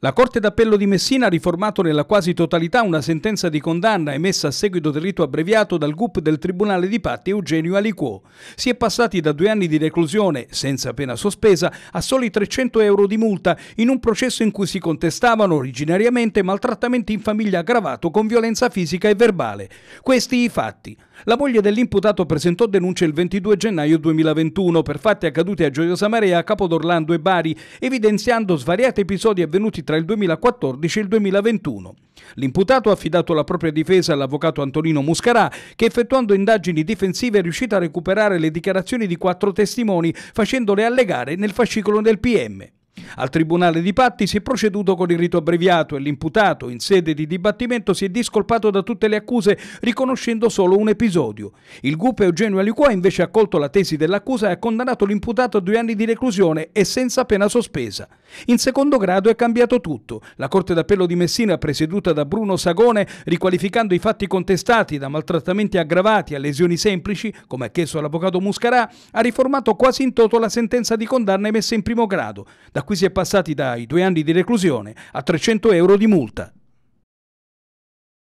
La Corte d'Appello di Messina ha riformato nella quasi totalità una sentenza di condanna emessa a seguito del rito abbreviato dal GUP del Tribunale di Patti Eugenio Aliquò. Si è passati da due anni di reclusione, senza pena sospesa, a soli 300 euro di multa in un processo in cui si contestavano originariamente maltrattamenti in famiglia aggravato con violenza fisica e verbale. Questi i fatti. La moglie dell'imputato presentò denunce il 22 gennaio 2021 per fatti accaduti a Gioiosa Marea, Capodorlando e Bari, evidenziando svariati episodi avvenuti tra il 2014 e il 2021. L'imputato ha affidato la propria difesa all'avvocato Antonino Muscarà, che effettuando indagini difensive è riuscito a recuperare le dichiarazioni di quattro testimoni facendole allegare nel fascicolo del PM. Al Tribunale di Patti si è proceduto con il rito abbreviato e l'imputato, in sede di dibattimento, si è discolpato da tutte le accuse, riconoscendo solo un episodio. Il GUP Eugenio Aliqua invece ha accolto la tesi dell'accusa e ha condannato l'imputato a due anni di reclusione e senza pena sospesa. In secondo grado è cambiato tutto. La Corte d'Appello di Messina, presieduta da Bruno Sagone, riqualificando i fatti contestati da maltrattamenti aggravati a lesioni semplici, come ha chiesto l'avvocato Muscarà, ha riformato quasi in toto la sentenza di condanna emessa in primo grado. Da qui si è passati dai due anni di reclusione a 300 euro di multa.